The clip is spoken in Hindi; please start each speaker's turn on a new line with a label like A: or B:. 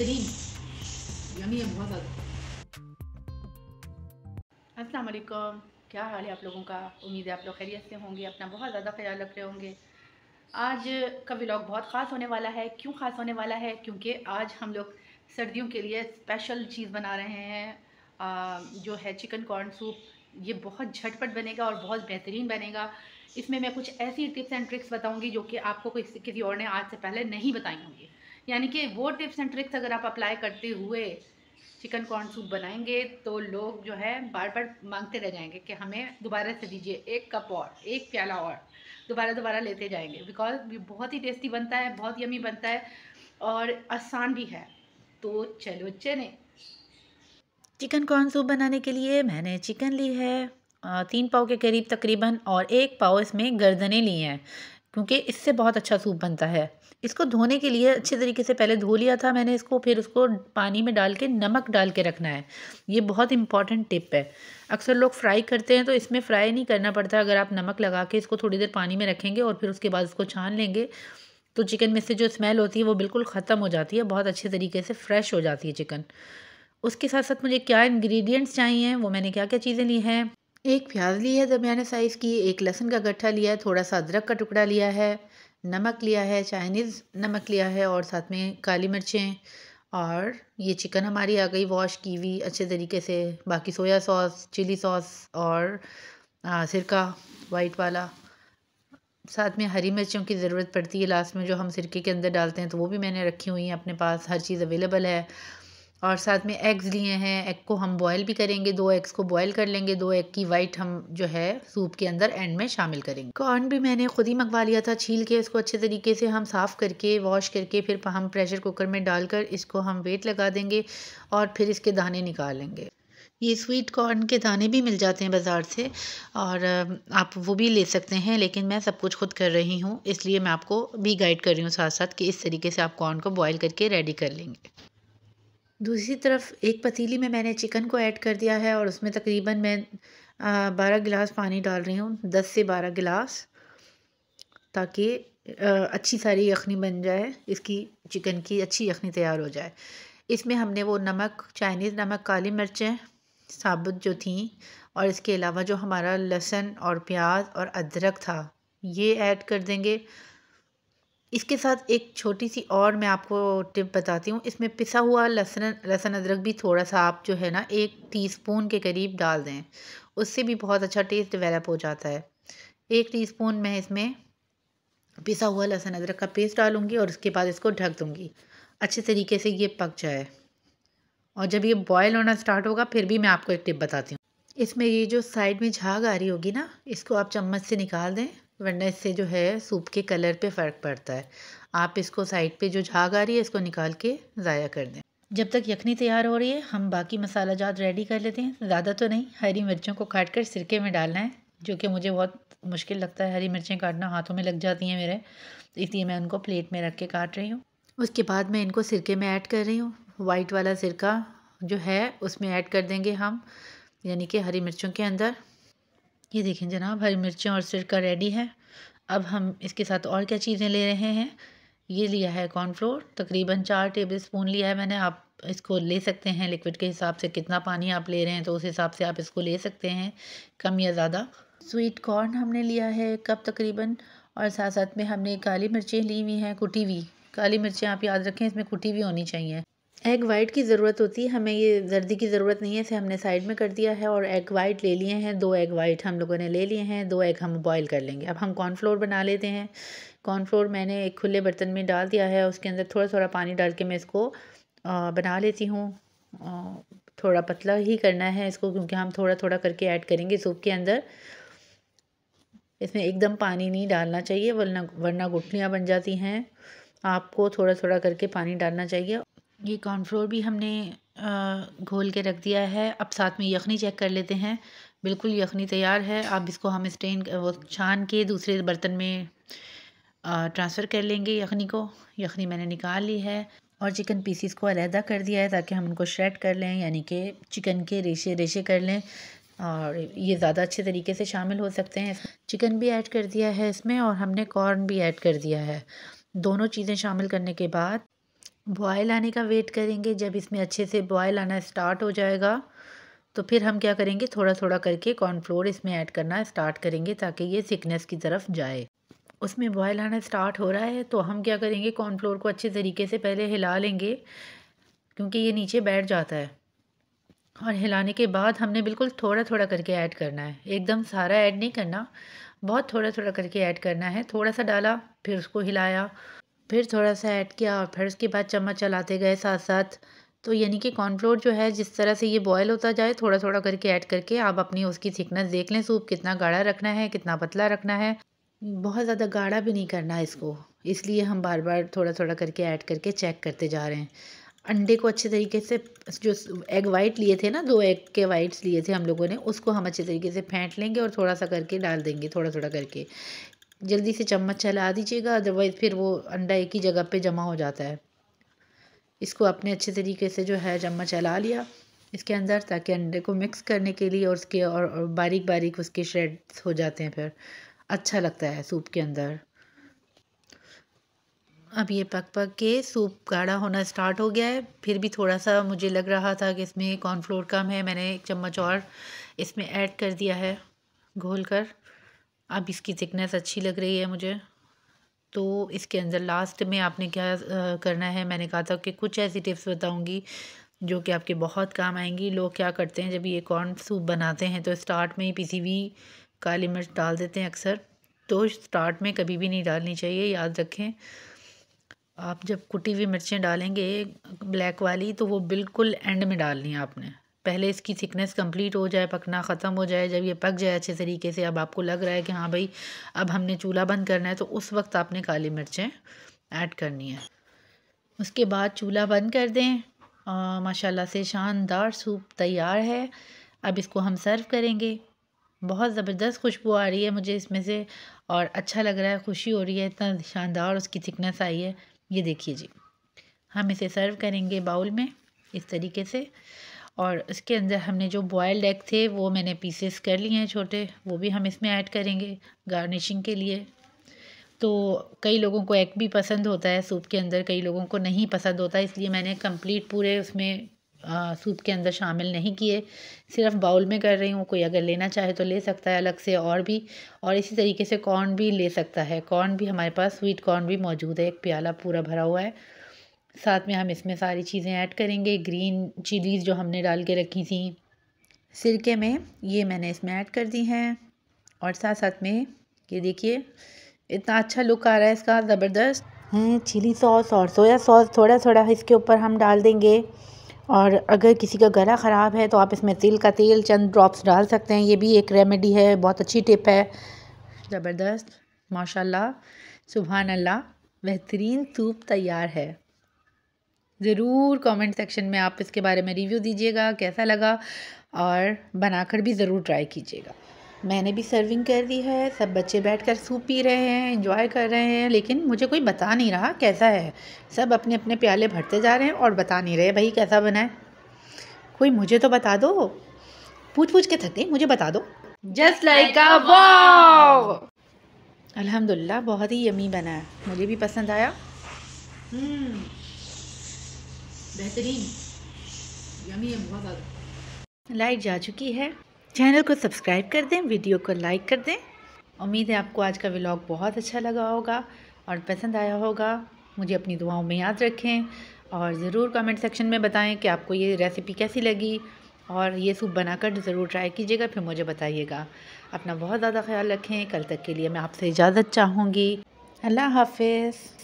A: बेहतरीन यमी है बहुत ज़्यादा असलकम क्या हाल है आप लोगों का उम्मीद है आप लोग खैरियत से होंगे अपना बहुत ज़्यादा ख्याल रख रहे होंगे आज का व्लॉग बहुत ख़ास होने वाला है क्यों ख़ास होने वाला है क्योंकि आज हम लोग सर्दियों के लिए स्पेशल चीज़ बना रहे हैं आ, जो है चिकन कॉर्न सूप ये बहुत झटपट बनेगा और बहुत बेहतरीन बनेगा इसमें मैं कुछ ऐसी टिप्स एंड ट्रिक्स बताऊंगी जो कि आपको किसी किसी और ने आज से पहले नहीं बताई होंगी यानी कि वो टिप्स एंड ट्रिक्स अगर आप अप्लाई करते हुए चिकन कॉर्न सूप बनाएंगे तो लोग जो है बार बार मांगते रह जाएंगे कि हमें दोबारा से दीजिए एक कप और एक प्याला और दोबारा दोबारा लेते जाएंगे बिकॉज बहुत ही टेस्टी बनता है बहुत यमी बनता है और आसान भी है तो चलो चले चिकन कॉर्न सूप बनाने के लिए मैंने चिकन ली है तीन पाव के करीब तकरीबन और एक पाव इसमें गर्दने ली हैं क्योंकि इससे बहुत अच्छा सूप बनता है इसको धोने के लिए अच्छे तरीके से पहले धो लिया था मैंने इसको फिर उसको पानी में डाल के नमक डाल के रखना है ये बहुत इंपॉर्टेंट टिप है अक्सर लोग फ्राई करते हैं तो इसमें फ्राई नहीं करना पड़ता अगर आप नमक लगा के इसको थोड़ी देर पानी में रखेंगे और फिर उसके बाद उसको छान लेंगे तो चिकन में से जो स्मेल होती है वो बिल्कुल ख़त्म हो जाती है बहुत अच्छे तरीके से फ्रेश हो जाती है चिकन उसके साथ साथ मुझे क्या इंग्रेडिएंट्स चाहिए वो मैंने क्या क्या चीज़ें ली हैं एक प्याज ली है दरमियाने साइज़ की एक लहसुन का गट्ठा लिया है थोड़ा सा अदरक का टुकड़ा लिया है नमक लिया है चाइनीज़ नमक लिया है और साथ में काली मिर्चें और ये चिकन हमारी आ गई वॉश की हुई अच्छे तरीके से बाकी सोया सॉस चिली सॉस और आ, सिरका वाइट वाला साथ में हरी मिर्चों की ज़रूरत पड़ती है लास्ट में जो हम सिरके के अंदर डालते हैं तो वो भी मैंने रखी हुई हैं अपने पास हर चीज़ अवेलेबल है और साथ में एग्स लिए हैं एग को हम बॉयल भी करेंगे दो एग्स को बॉयल कर लेंगे दो एग की वाइट हम जो है सूप के अंदर एंड में शामिल करेंगे कॉर्न भी मैंने खुद ही मंगवा लिया था छील के इसको अच्छे तरीके से हम साफ़ करके वॉश करके फिर हम प्रेशर कुकर में डालकर इसको हम वेट लगा देंगे और फिर इसके दाने निकालेंगे ये स्वीट कॉर्न के दाने भी मिल जाते हैं बाज़ार से और आप वो भी ले सकते हैं लेकिन मैं सब कुछ खुद कर रही हूँ इसलिए मैं आपको भी गाइड कर रही हूँ साथ साथ कि इस तरीके से आप कॉर्न को बॉईल करके रेडी कर लेंगे दूसरी तरफ एक पतीली में मैंने चिकन को ऐड कर दिया है और उसमें तकरीबन मैं बारह गिलास पानी डाल रही हूँ दस से बारह गिलास ताकि अच्छी सारी यखनी बन जाए इसकी चिकन की अच्छी यखनी तैयार हो जाए इसमें हमने वो नमक चाइनीज़ नमक काली मिर्चें साबुत जो थी और इसके अलावा जो हमारा लहसुन और प्याज और अदरक था ये ऐड कर देंगे इसके साथ एक छोटी सी और मैं आपको टिप बताती हूँ इसमें पिसा हुआ लहसन लहसन अदरक भी थोड़ा सा आप जो है ना एक टीस्पून के करीब डाल दें उससे भी बहुत अच्छा टेस्ट डिवेलप हो जाता है एक टीस्पून मैं इसमें पिसा हुआ लहसन अदरक का पेस्ट डालूँगी और उसके बाद इसको ढक दूँगी अच्छे तरीके से ये पक जाए और जब ये बॉयल होना स्टार्ट होगा फिर भी मैं आपको एक टिप बताती हूँ इसमें ये जो साइड में झाग आ रही होगी ना इसको आप चम्मच से निकाल दें वरना इससे जो है सूप के कलर पे फ़र्क पड़ता है आप इसको साइड पे जो झाग आ रही है इसको निकाल के ज़ाया कर दें जब तक यखनी तैयार हो रही है हम बाकी मसाला जात रेडी कर लेते हैं ज़्यादा तो नहीं हरी मिर्चों को काट कर सिरके में डालना है जो कि मुझे बहुत मुश्किल लगता है हरी मिर्चें काटना हाथों में लग जाती हैं मेरे तो इसलिए मैं उनको प्लेट में रख के काट रही हूँ उसके बाद मैं इनको सिरके में ऐड कर रही हूँ वाइट वाला सिरका जो है उसमें ऐड कर देंगे हम यानी कि हरी मिर्चों के अंदर ये देखें जनाब हरी मिर्चें और सिरका रेडी है अब हम इसके साथ और क्या चीज़ें ले रहे हैं ये लिया है कॉर्नफ्लोर तकरीबन चार टेबल स्पून लिया है मैंने आप इसको ले सकते हैं लिक्विड के हिसाब से कितना पानी आप ले रहे हैं तो उस हिसाब से आप इसको ले सकते हैं कम या ज़्यादा स्वीट कॉर्न हमने लिया है कप तकरीबन और साथ साथ में हमने काली मिर्चें ली हुई हैं कुटी हुई काली मिर्चें आप याद रखें इसमें कुटी हुई होनी चाहिए एग वाइट की ज़रूरत होती है हमें ये जर्दी की ज़रूरत नहीं है इसे हमने साइड में कर दिया है और एग वाइट ले लिए हैं दो एग वाइट हम लोगों ने ले लिए हैं दो एग हम बॉईल कर लेंगे अब हम कॉर्नफ्लोर बना लेते हैं कॉर्नफ्लोर मैंने एक खुले बर्तन में डाल दिया है उसके अंदर थोड़ा थोड़ा पानी डाल के मैं इसको बना लेती हूँ थोड़ा पतला ही करना है इसको क्योंकि हम थोड़ा थोड़ा करके ऐड करेंगे सूप के अंदर इसमें एकदम पानी नहीं डालना चाहिए वरना वरना गुठलियाँ बन जाती हैं आपको थोड़ा थोड़ा करके पानी डालना चाहिए ये कॉर्नफ्लोर भी हमने घोल के रख दिया है अब साथ में यखनी चेक कर लेते हैं बिल्कुल यखनी तैयार है अब इसको हम स्टेन वो छान के दूसरे बर्तन में ट्रांसफ़र कर लेंगे यखनी को यखनी मैंने निकाल ली है और चिकन पीसीस को अलहदा कर दिया है ताकि हम उनको श्रेड कर लें यानी कि चिकन के रेशे रेशे कर लें और ये ज़्यादा अच्छे तरीके से शामिल हो सकते हैं चिकन भी ऐड कर दिया है इसमें और हमने कॉर्न भी ऐड कर दिया है दोनों चीज़ें शामिल करने के बाद बॉयल आने का वेट करेंगे जब इसमें अच्छे से बॉयल आना स्टार्ट हो जाएगा तो फिर हम क्या करेंगे थोड़ा थोड़ा करके कॉर्नफ्लोर इसमें ऐड करना स्टार्ट करेंगे ताकि ये सिकनेस की तरफ जाए उसमें बॉयल आना स्टार्ट हो रहा है तो हम क्या करेंगे कॉर्नफ्लोर को अच्छे तरीके से पहले हिला लेंगे क्योंकि ये नीचे बैठ जाता है और हिलाने के बाद हमने बिल्कुल थोड़ा थोड़ा करके ऐड करना है एकदम सारा ऐड नहीं करना बहुत थोड़ा थोड़ा करके ऐड करना है थोड़ा सा डाला फिर उसको हिलाया फिर थोड़ा सा ऐड किया और फिर उसके बाद चम्मच चलाते गए साथ साथ तो यानी कि कॉर्नफ्लोर जो है जिस तरह से ये बॉयल होता जाए थोड़ा थोड़ा करके ऐड करके आप अपनी उसकी थिकनेस देख लें सूप कितना गाढ़ा रखना है कितना पतला रखना है बहुत ज़्यादा गाढ़ा भी नहीं करना है इसको इसलिए हम बार बार थोड़ा थोड़ा करके ऐड करके चेक करते जा रहे हैं अंडे को अच्छे तरीके से जो एग वाइट लिए थे ना दो एग के वाइट्स लिए थे हम लोगों ने उसको हम अच्छे तरीके से फेंट लेंगे और थोड़ा सा करके डाल देंगे थोड़ा थोड़ा करके जल्दी से चम्मच चला दीजिएगा अदरवाइज़ फिर वो अंडा एक ही जगह पे जमा हो जाता है इसको अपने अच्छे तरीके से जो है चम्मच चला लिया इसके अंदर ताकि अंडे को मिक्स करने के लिए और उसके और, और बारीक बारीक उसके श्रेड्स हो जाते हैं फिर अच्छा लगता है सूप के अंदर अब ये पक पक के सूप गाढ़ा होना स्टार्ट हो गया है फिर भी थोड़ा सा मुझे लग रहा था कि इसमें कॉर्नफ्लोर कम है मैंने एक चम्मच और इसमें ऐड कर दिया है घोल कर अब इसकी थिकनेस अच्छी लग रही है मुझे तो इसके अंदर लास्ट में आपने क्या करना है मैंने कहा था कि कुछ ऐसी टिप्स बताऊंगी जो कि आपके बहुत काम आएंगी लोग क्या करते हैं जब ये कॉर्न सूप बनाते हैं तो स्टार्ट में ही पीसी भी काली मिर्च डाल देते हैं अक्सर तो स्टार्ट में कभी भी नहीं डालनी चाहिए याद रखें आप जब कुटी हुई मिर्चें डालेंगे ब्लैक वाली तो वो बिल्कुल एंड में डालनी है आपने पहले इसकी थिकनेस कंप्लीट हो जाए पकना ख़त्म हो जाए जब ये पक जाए अच्छे तरीके से अब आपको लग रहा है कि हाँ भाई अब हमने चूल्हा बंद करना है तो उस वक्त आपने काली मिर्चें ऐड करनी है उसके बाद चूल्हा बंद कर दें माशाला से शानदार सूप तैयार है अब इसको हम सर्व करेंगे बहुत ज़बरदस्त खुशबू आ रही है मुझे इसमें से और अच्छा लग रहा है खुशी हो रही है इतना शानदार उसकी थिकनेस आई है ये देखिए जी हम इसे सर्व करेंगे बाउल में इस तरीके से और इसके अंदर हमने जो बॉयल्ड एग थे वो मैंने पीसेस कर लिए हैं छोटे वो भी हम इसमें ऐड करेंगे गार्निशिंग के लिए तो कई लोगों को एग भी पसंद होता है सूप के अंदर कई लोगों को नहीं पसंद होता इसलिए मैंने कंप्लीट पूरे उसमें आ, सूप के अंदर शामिल नहीं किए सिर्फ बाउल में कर रही हूँ कोई अगर लेना चाहे तो ले सकता है अलग से और भी और इसी तरीके से कॉर्न भी ले सकता है कॉर्न भी हमारे पास स्वीट कॉर्न भी मौजूद है एक प्याला पूरा भरा हुआ है साथ में हम इसमें सारी चीज़ें ऐड करेंगे ग्रीन चिलीज़ जो हमने डाल के रखी थी सिरके में ये मैंने इसमें ऐड कर दी हैं और साथ साथ में ये देखिए इतना अच्छा लुक आ रहा है इसका ज़बरदस्त हैं चिली सॉस और सोया सॉस थोड़ा थोड़ा इसके ऊपर हम डाल देंगे और अगर किसी का गला ख़राब है तो आप इसमें तिल का तेल चंद ड्रॉप्स डाल सकते हैं ये भी एक रेमेडी है बहुत अच्छी टिप है ज़बरदस्त माशाल्लाह सुबहान अल्लाह बेहतरीन सूप तैयार है ज़रूर कमेंट सेक्शन में आप इसके बारे में रिव्यू दीजिएगा कैसा लगा और बनाकर भी ज़रूर ट्राई कीजिएगा मैंने भी सर्विंग कर दी है सब बच्चे बैठकर सूप पी रहे हैं एंजॉय कर रहे हैं लेकिन मुझे कोई बता नहीं रहा कैसा है सब अपने अपने प्याले भरते जा रहे हैं और बता नहीं रहे भाई कैसा बनाए कोई मुझे तो बता दो पूछ पूछ के थकते मुझे बता दो जस्ट लाइक अलहमदुल्ला बहुत ही यमी बना है मुझे भी पसंद आया hmm. बेहतरीन यमी है बहुत ज़्यादा लाइट जा चुकी है चैनल को सब्सक्राइब कर दें वीडियो को लाइक कर दें उम्मीद है आपको आज का व्लॉग बहुत अच्छा लगा होगा और पसंद आया होगा मुझे अपनी दुआओं में याद रखें और ज़रूर कमेंट सेक्शन में बताएं कि आपको ये रेसिपी कैसी लगी और ये सूप बनाकर ज़रूर ट्राई कीजिएगा फिर मुझे बताइएगा अपना बहुत ज़्यादा ख्याल रखें कल तक के लिए मैं आपसे इजाज़त चाहूँगी अल्लाह हाफिज़